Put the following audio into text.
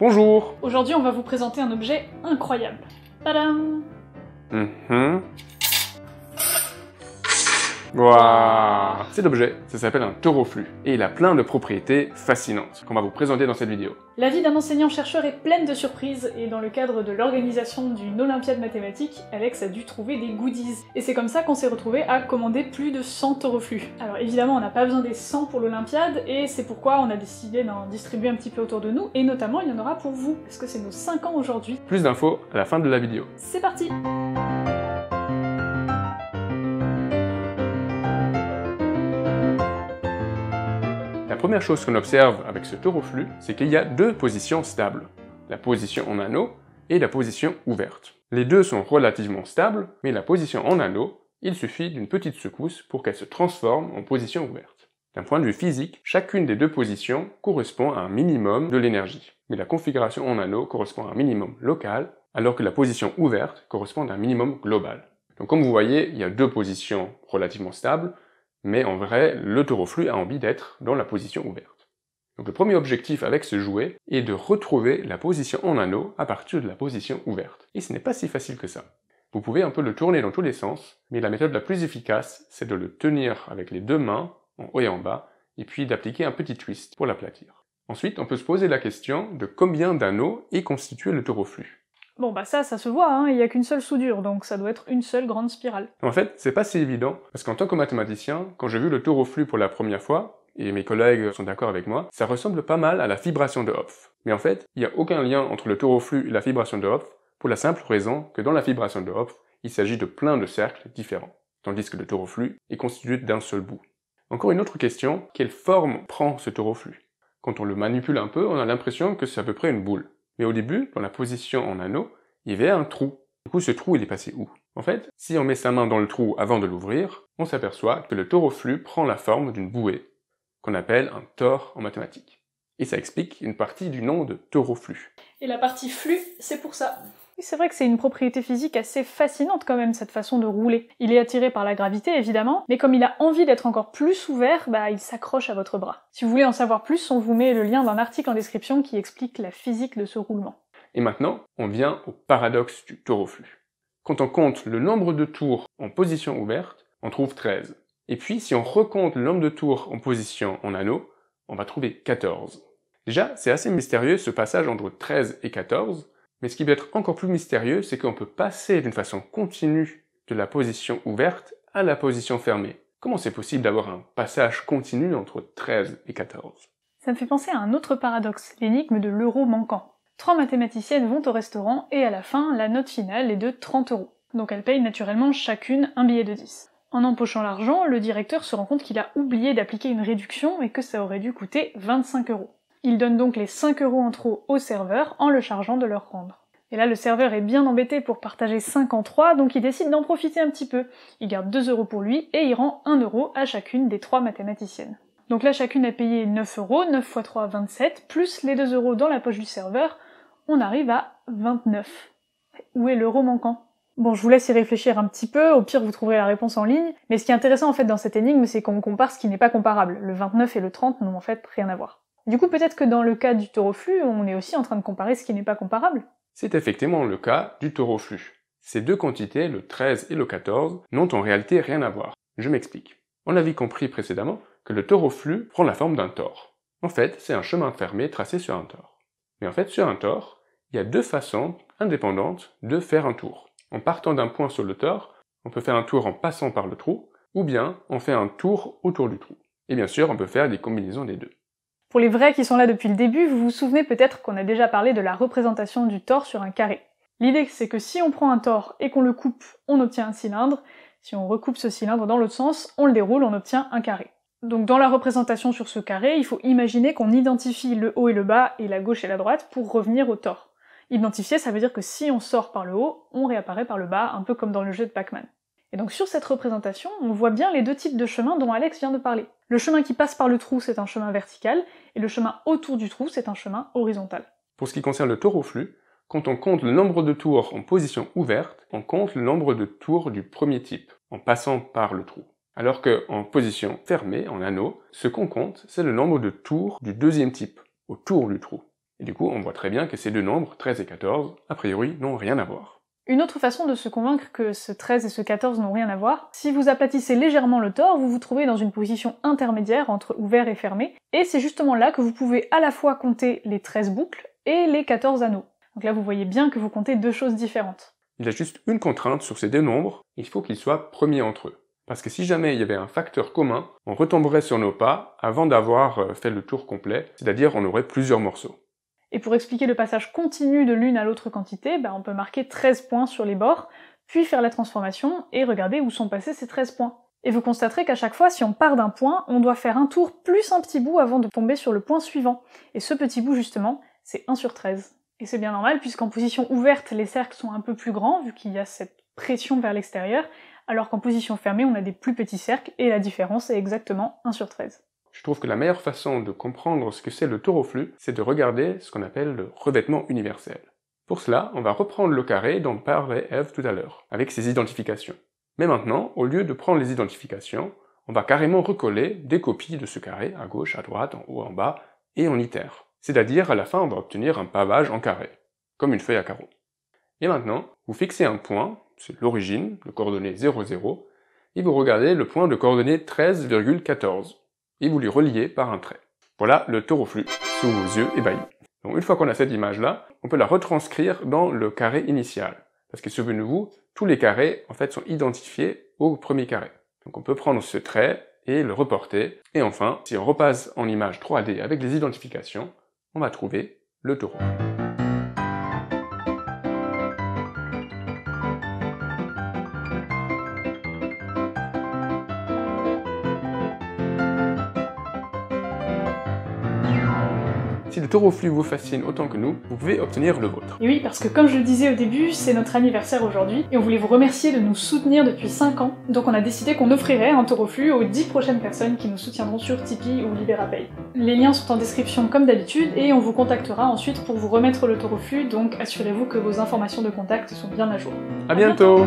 Bonjour Aujourd'hui, on va vous présenter un objet incroyable. Tadam mm-hmm. Waouh Cet objet, ça s'appelle un tauroflux, et il a plein de propriétés fascinantes qu'on va vous présenter dans cette vidéo. La vie d'un enseignant-chercheur est pleine de surprises, et dans le cadre de l'organisation d'une Olympiade mathématique, Alex a dû trouver des goodies. Et c'est comme ça qu'on s'est retrouvé à commander plus de 100 tauroflux. Alors évidemment, on n'a pas besoin des 100 pour l'Olympiade, et c'est pourquoi on a décidé d'en distribuer un petit peu autour de nous, et notamment il y en aura pour vous, parce que c'est nos 5 ans aujourd'hui. Plus d'infos à la fin de la vidéo. C'est parti La première chose qu'on observe avec ce taureau flux, c'est qu'il y a deux positions stables. La position en anneau et la position ouverte. Les deux sont relativement stables, mais la position en anneau, il suffit d'une petite secousse pour qu'elle se transforme en position ouverte. D'un point de vue physique, chacune des deux positions correspond à un minimum de l'énergie. Mais la configuration en anneau correspond à un minimum local, alors que la position ouverte correspond à un minimum global. Donc comme vous voyez, il y a deux positions relativement stables, mais en vrai, le tauroflux a envie d'être dans la position ouverte. Donc le premier objectif avec ce jouet est de retrouver la position en anneau à partir de la position ouverte. Et ce n'est pas si facile que ça. Vous pouvez un peu le tourner dans tous les sens, mais la méthode la plus efficace, c'est de le tenir avec les deux mains, en haut et en bas, et puis d'appliquer un petit twist pour l'aplatir. Ensuite, on peut se poser la question de combien d'anneaux est constitué le flux. Bon bah ça, ça se voit, hein, il n'y a qu'une seule soudure, donc ça doit être une seule grande spirale. En fait, c'est pas si évident, parce qu'en tant que mathématicien, quand j'ai vu le taureau flux pour la première fois, et mes collègues sont d'accord avec moi, ça ressemble pas mal à la fibration de Hopf. Mais en fait, il n'y a aucun lien entre le taureau flux et la fibration de Hopf, pour la simple raison que dans la fibration de Hopf, il s'agit de plein de cercles différents, tandis que le taureau flux est constitué d'un seul bout. Encore une autre question, quelle forme prend ce taureau flux Quand on le manipule un peu, on a l'impression que c'est à peu près une boule. Mais au début, dans la position en anneau, il y avait un trou. Du coup, ce trou, il est passé où En fait, si on met sa main dans le trou avant de l'ouvrir, on s'aperçoit que le toroflux prend la forme d'une bouée, qu'on appelle un tore en mathématiques. Et ça explique une partie du nom de toroflux. Et la partie flux, c'est pour ça. C'est vrai que c'est une propriété physique assez fascinante quand même, cette façon de rouler. Il est attiré par la gravité évidemment, mais comme il a envie d'être encore plus ouvert, bah il s'accroche à votre bras. Si vous voulez en savoir plus, on vous met le lien d'un article en description qui explique la physique de ce roulement. Et maintenant, on vient au paradoxe du flux. Quand on compte le nombre de tours en position ouverte, on trouve 13. Et puis, si on recompte le nombre de tours en position en anneau, on va trouver 14. Déjà, c'est assez mystérieux ce passage entre 13 et 14, mais ce qui peut être encore plus mystérieux, c'est qu'on peut passer d'une façon continue de la position ouverte à la position fermée. Comment c'est possible d'avoir un passage continu entre 13 et 14 Ça me fait penser à un autre paradoxe, l'énigme de l'euro manquant. Trois mathématiciennes vont au restaurant et à la fin, la note finale est de 30 euros. Donc elles payent naturellement chacune un billet de 10. En empochant l'argent, le directeur se rend compte qu'il a oublié d'appliquer une réduction et que ça aurait dû coûter 25 euros. Il donne donc les 5 euros en trop au serveur en le chargeant de leur rendre. Et là, le serveur est bien embêté pour partager 5 en 3, donc il décide d'en profiter un petit peu. Il garde 2 euros pour lui et il rend 1 euro à chacune des 3 mathématiciennes. Donc là, chacune a payé 9 euros, 9 x 3, 27, plus les 2 euros dans la poche du serveur, on arrive à 29. Où est l'euro manquant Bon, je vous laisse y réfléchir un petit peu, au pire vous trouverez la réponse en ligne, mais ce qui est intéressant en fait dans cette énigme, c'est qu'on compare ce qui n'est pas comparable. Le 29 et le 30 n'ont en fait rien à voir. Du coup, peut-être que dans le cas du flux, on est aussi en train de comparer ce qui n'est pas comparable. C'est effectivement le cas du flux. Ces deux quantités, le 13 et le 14, n'ont en réalité rien à voir. Je m'explique. On avait compris précédemment que le flux prend la forme d'un tore. En fait, c'est un chemin fermé tracé sur un tore. Mais en fait, sur un tore, il y a deux façons indépendantes de faire un tour. En partant d'un point sur le tore, on peut faire un tour en passant par le trou, ou bien on fait un tour autour du trou. Et bien sûr, on peut faire des combinaisons des deux. Pour les vrais qui sont là depuis le début, vous vous souvenez peut-être qu'on a déjà parlé de la représentation du tore sur un carré. L'idée c'est que si on prend un tore et qu'on le coupe, on obtient un cylindre, si on recoupe ce cylindre dans l'autre sens, on le déroule, on obtient un carré. Donc dans la représentation sur ce carré, il faut imaginer qu'on identifie le haut et le bas et la gauche et la droite pour revenir au tore. Identifier, ça veut dire que si on sort par le haut, on réapparaît par le bas, un peu comme dans le jeu de Pac-Man. Et donc sur cette représentation, on voit bien les deux types de chemins dont Alex vient de parler. Le chemin qui passe par le trou, c'est un chemin vertical, et le chemin autour du trou, c'est un chemin horizontal. Pour ce qui concerne le flux, quand on compte le nombre de tours en position ouverte, on compte le nombre de tours du premier type, en passant par le trou. Alors que en position fermée, en anneau, ce qu'on compte, c'est le nombre de tours du deuxième type, autour du trou. Et du coup, on voit très bien que ces deux nombres, 13 et 14, a priori, n'ont rien à voir. Une autre façon de se convaincre que ce 13 et ce 14 n'ont rien à voir, si vous aplatissez légèrement le tort, vous vous trouvez dans une position intermédiaire entre ouvert et fermé, et c'est justement là que vous pouvez à la fois compter les 13 boucles et les 14 anneaux. Donc là vous voyez bien que vous comptez deux choses différentes. Il y a juste une contrainte sur ces deux nombres, il faut qu'ils soient premiers entre eux. Parce que si jamais il y avait un facteur commun, on retomberait sur nos pas avant d'avoir euh, fait le tour complet, c'est-à-dire on aurait plusieurs morceaux. Et pour expliquer le passage continu de l'une à l'autre quantité, bah on peut marquer 13 points sur les bords, puis faire la transformation et regarder où sont passés ces 13 points. Et vous constaterez qu'à chaque fois, si on part d'un point, on doit faire un tour plus un petit bout avant de tomber sur le point suivant. Et ce petit bout, justement, c'est 1 sur 13. Et c'est bien normal, puisqu'en position ouverte, les cercles sont un peu plus grands, vu qu'il y a cette pression vers l'extérieur, alors qu'en position fermée, on a des plus petits cercles, et la différence est exactement 1 sur 13. Je trouve que la meilleure façon de comprendre ce que c'est le flux, c'est de regarder ce qu'on appelle le revêtement universel. Pour cela, on va reprendre le carré dont parlait Eve tout à l'heure, avec ses identifications. Mais maintenant, au lieu de prendre les identifications, on va carrément recoller des copies de ce carré à gauche, à droite, en haut, en bas, et en itère. C'est-à-dire, à la fin, on va obtenir un pavage en carré, comme une feuille à carreaux. Et maintenant, vous fixez un point, c'est l'origine, le coordonnée 0,0, et vous regardez le point de coordonnée 13,14 et vous lui reliez par un trait. Voilà le taureau flux sous vos yeux ébahis. une fois qu'on a cette image-là, on peut la retranscrire dans le carré initial. Parce que souvenez-vous, tous les carrés en fait sont identifiés au premier carré. Donc on peut prendre ce trait et le reporter. Et enfin, si on repasse en image 3D avec les identifications, on va trouver le taureau. si le taureau vous fascine autant que nous, vous pouvez obtenir le vôtre. Et oui, parce que comme je le disais au début, c'est notre anniversaire aujourd'hui et on voulait vous remercier de nous soutenir depuis 5 ans. Donc on a décidé qu'on offrirait un taureau aux 10 prochaines personnes qui nous soutiendront sur Tipeee ou LiberaPay. Les liens sont en description comme d'habitude et on vous contactera ensuite pour vous remettre le taureau donc assurez-vous que vos informations de contact sont bien à jour. À bientôt.